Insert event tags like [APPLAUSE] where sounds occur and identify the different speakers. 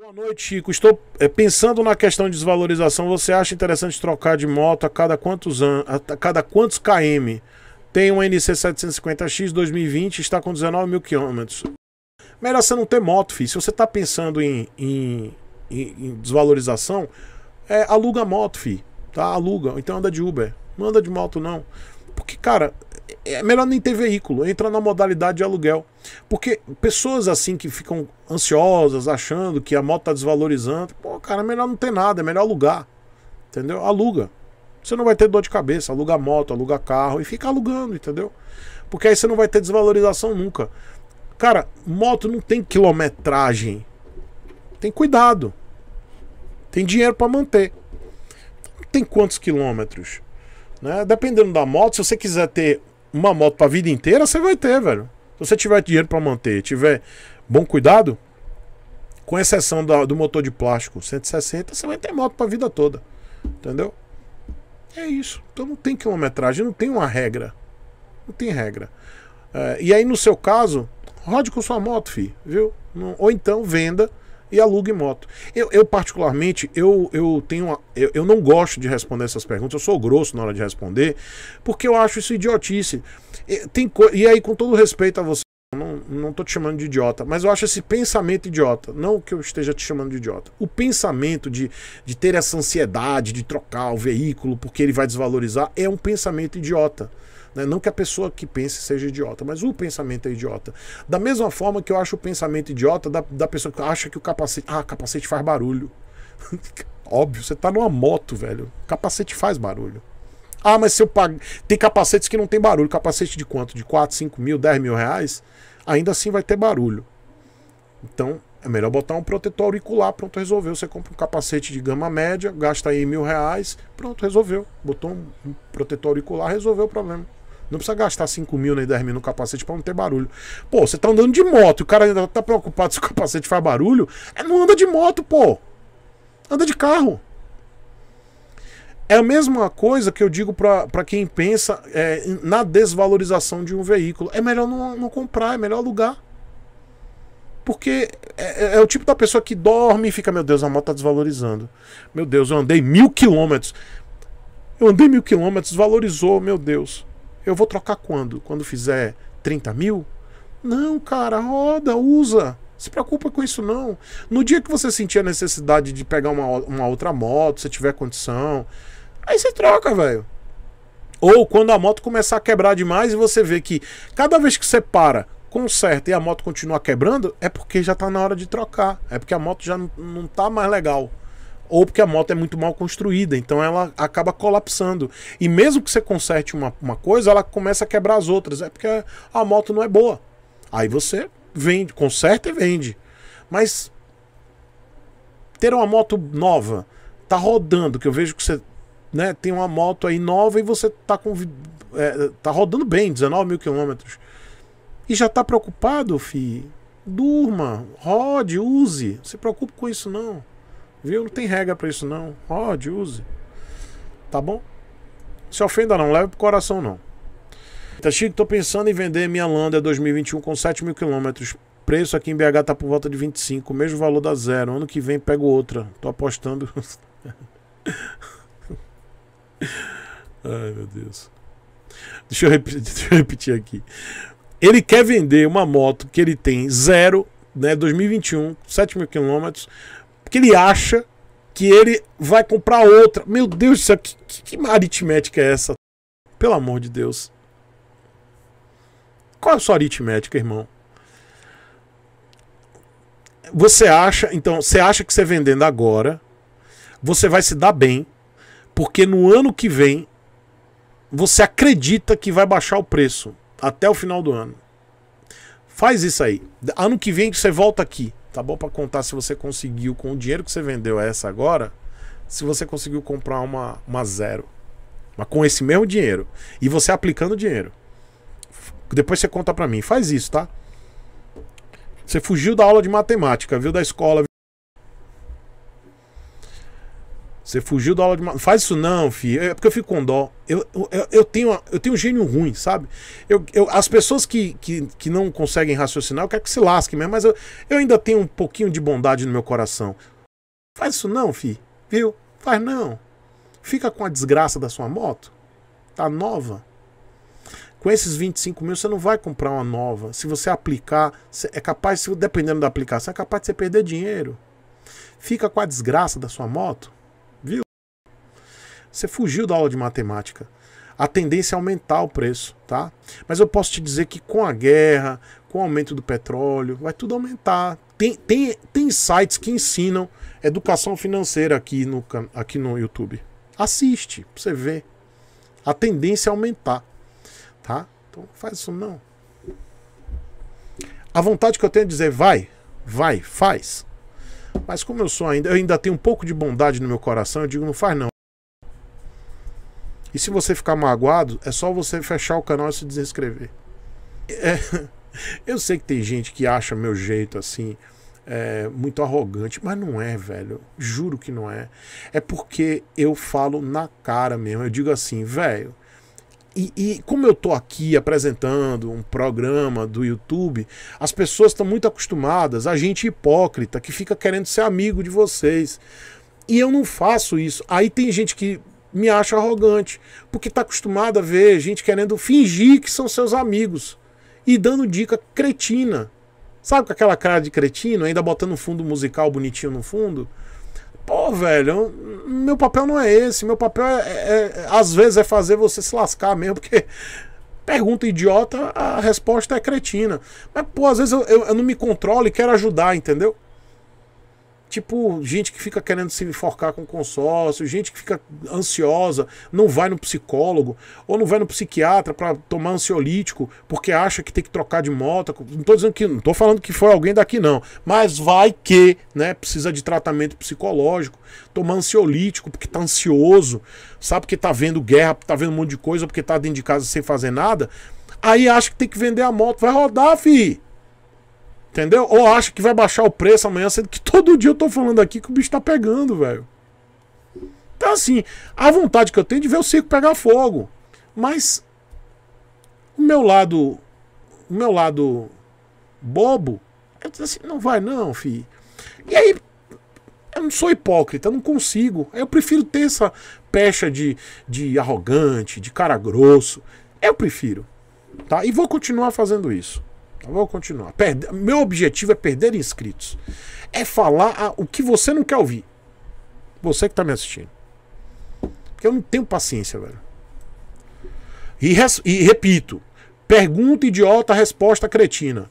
Speaker 1: Boa noite, Chico. Estou é, pensando na questão de desvalorização. Você acha interessante trocar de moto a cada quantos anos, a cada quantos km? Tem um NC 750X 2020, está com 19 mil quilômetros. Melhor você não ter moto, filho. Se você está pensando em, em, em desvalorização, é, aluga moto, filho. Tá? Aluga. Então anda de Uber. Não anda de moto, não. Porque, cara, é melhor nem ter veículo, entra na modalidade de aluguel. Porque pessoas assim que ficam ansiosas, achando que a moto está desvalorizando, pô, cara, é melhor não ter nada, é melhor alugar. Entendeu? Aluga. Você não vai ter dor de cabeça, aluga moto, aluga carro e fica alugando, entendeu? Porque aí você não vai ter desvalorização nunca. Cara, moto não tem quilometragem. Tem cuidado. Tem dinheiro para manter. Não tem quantos quilômetros? Né? Dependendo da moto, se você quiser ter uma moto pra vida inteira, você vai ter, velho. Se você tiver dinheiro para manter, tiver bom cuidado, com exceção do motor de plástico 160, você vai ter moto pra vida toda. Entendeu? É isso. Então não tem quilometragem, não tem uma regra. Não tem regra. É, e aí, no seu caso, rode com sua moto, fi, viu? ou então venda e alugue moto. Eu, eu particularmente, eu, eu tenho uma, eu, eu, não gosto de responder essas perguntas, eu sou grosso na hora de responder, porque eu acho isso idiotice. E, tem e aí, com todo respeito a você, não, não tô te chamando de idiota, mas eu acho esse pensamento idiota. Não que eu esteja te chamando de idiota. O pensamento de, de ter essa ansiedade de trocar o veículo porque ele vai desvalorizar é um pensamento idiota. Né? Não que a pessoa que pense seja idiota, mas o pensamento é idiota. Da mesma forma que eu acho o pensamento idiota da, da pessoa que acha que o capacete. Ah, capacete faz barulho. [LAUGHS] Óbvio, você tá numa moto, velho. Capacete faz barulho. Ah, mas se eu pago. Tem capacetes que não tem barulho. Capacete de quanto? De 4, 5 mil, 10 mil reais? Ainda assim vai ter barulho. Então, é melhor botar um protetor auricular, pronto, resolveu. Você compra um capacete de gama média, gasta aí mil reais, pronto, resolveu. Botou um protetor auricular, resolveu o problema. Não precisa gastar 5 mil nem 10 mil no capacete pra não ter barulho. Pô, você tá andando de moto e o cara ainda tá preocupado [LAUGHS] se o capacete faz barulho. É, não anda de moto, pô. Anda de carro. É a mesma coisa que eu digo para quem pensa é, na desvalorização de um veículo. É melhor não, não comprar, é melhor alugar. Porque é, é, é, o tipo da pessoa que dorme e fica, meu Deus, a moto tá desvalorizando. Meu Deus, eu andei mil quilômetros. Eu andei mil quilômetros, valorizou, meu Deus. Eu vou trocar quando? Quando fizer 30 mil? Não, cara, roda, usa. Se preocupa com isso não. No dia que você sentir a necessidade de pegar uma, uma outra moto, se tiver condição, aí você troca, velho. Ou quando a moto começar a quebrar demais e você vê que cada vez que você para, conserta e a moto continua quebrando, é porque já tá na hora de trocar. É porque a moto já não, não tá mais legal ou porque a moto é muito mal construída, então ela acaba colapsando. E mesmo que você conserte uma, uma coisa, ela começa a quebrar as outras. É porque a, moto não é boa. Aí você vende, conserta e vende. Mas ter uma moto nova, tá rodando, que eu vejo que você né, tem uma moto aí nova e você tá com. É, tá rodando bem, 19 mil quilômetros. E já tá preocupado, fi. Durma, rode, use. Não se preocupe com isso, não. Viu? Não tem regra para isso não. Rode, use. Tá bom? Se ofenda não, leve pro coração não. Tá chique tô pensando em vender minha Lander 2021 com 7 mil quilômetros. Preço aqui em BH tá por volta de 25, mesmo valor da zero. Ano que vem pego outra. Tô apostando. [LAUGHS] Ai, meu Deus. Deixa eu, repetir, [LAUGHS] deixa eu repetir aqui. Ele quer vender uma moto que ele tem zero, né, 2021, 7 mil quilômetros, porque ele acha que ele vai comprar outra. Meu Deus do céu, que, que, que aritmética é essa? Pelo amor de Deus. Qual é a sua aritmética, irmão? Você acha, então, você acha que você vendendo agora, você vai se dar bem, porque no ano que vem você acredita que vai baixar o preço até o final do ano. Faz isso aí. Ano que vem você volta aqui. Tá bom para contar se você conseguiu, com o dinheiro que você vendeu essa agora, se você conseguiu comprar uma, uma zero. Mas com esse mesmo dinheiro. E você aplicando o dinheiro. Depois você conta para mim. Faz isso, tá? Você fugiu da aula de matemática, viu? Da escola. Você fugiu da aula de. Faz isso não, filho. É porque eu fico com dó. Eu, eu, eu tenho, eu tenho um gênio ruim, sabe? Eu, eu, as pessoas que, que, que não conseguem raciocinar, eu quero que se lasquem mesmo, mas eu, eu ainda tenho um pouquinho de bondade no meu coração. Faz isso não, filho. Viu? Faz não. Fica com a desgraça da sua moto. Tá nova. Com esses 25 mil, você não vai comprar uma nova. Se você aplicar, é capaz, dependendo da aplicação, é capaz de você perder dinheiro. Fica com a desgraça da sua moto você fugiu da aula de matemática. A tendência é aumentar o preço, tá? Mas eu posso te dizer que com a guerra, com o aumento do petróleo, vai tudo aumentar. Tem, tem, tem sites que ensinam educação financeira aqui no, aqui no YouTube. Assiste, pra você ver. A tendência é aumentar, tá? Então faz isso não. A vontade que eu tenho é dizer, vai, vai, faz. Mas como eu sou ainda, eu ainda tenho um pouco de bondade no meu coração, eu digo, não faz não. E se você ficar magoado, é só você fechar o canal e se desinscrever. É, [LAUGHS] eu sei que tem gente que acha meu jeito assim é, muito arrogante, mas não é, velho. Juro que não é. É porque eu falo na cara mesmo. Eu digo assim, velho. E, e, como eu tô aqui apresentando um programa do YouTube, as pessoas estão muito acostumadas a gente hipócrita que fica querendo ser amigo de vocês. E eu não faço isso. Aí tem gente que me acha arrogante, porque está acostumado a ver gente querendo fingir que são seus amigos e dando dica cretina. Sabe com aquela cara de cretino, ainda botando um fundo musical bonitinho no fundo? Pô, velho, meu papel não é esse. Meu papel é, é, é às vezes é fazer você se lascar mesmo, porque [LAUGHS] pergunta idiota, a resposta é cretina. Mas, pô, às vezes eu, eu, eu não me controlo e quero ajudar, entendeu? Tipo, gente que fica querendo se enforcar com consórcio, gente que fica ansiosa, não vai no psicólogo, ou não vai no psiquiatra para tomar ansiolítico, porque acha que tem que trocar de moto. Não tô dizendo que. Não tô falando que foi alguém daqui, não. Mas vai que, né? Precisa de tratamento psicológico, tomar ansiolítico, porque tá ansioso, sabe que tá vendo guerra, tá vendo um monte de coisa, porque tá dentro de casa sem fazer nada. Aí acha que tem que vender a moto. Vai rodar, fi. Entendeu? Ou acha que vai baixar o preço amanhã, sendo que todo dia eu tô falando aqui que o bicho tá pegando, velho. Então, assim, a vontade que eu tenho de ver o circo pegar fogo. Mas o meu lado. O meu lado bobo. Eu disse assim, não vai não, fi. E aí, eu não sou hipócrita, eu não consigo. Eu prefiro ter essa pecha de, de arrogante, de cara grosso. Eu prefiro. Tá? E vou continuar fazendo isso. Tá Vamos continuar. Perde... Meu objetivo é perder inscritos. É falar a... o que você não quer ouvir. Você que está me assistindo. Porque eu não tenho paciência, velho. E, res... e repito: pergunta idiota, resposta cretina.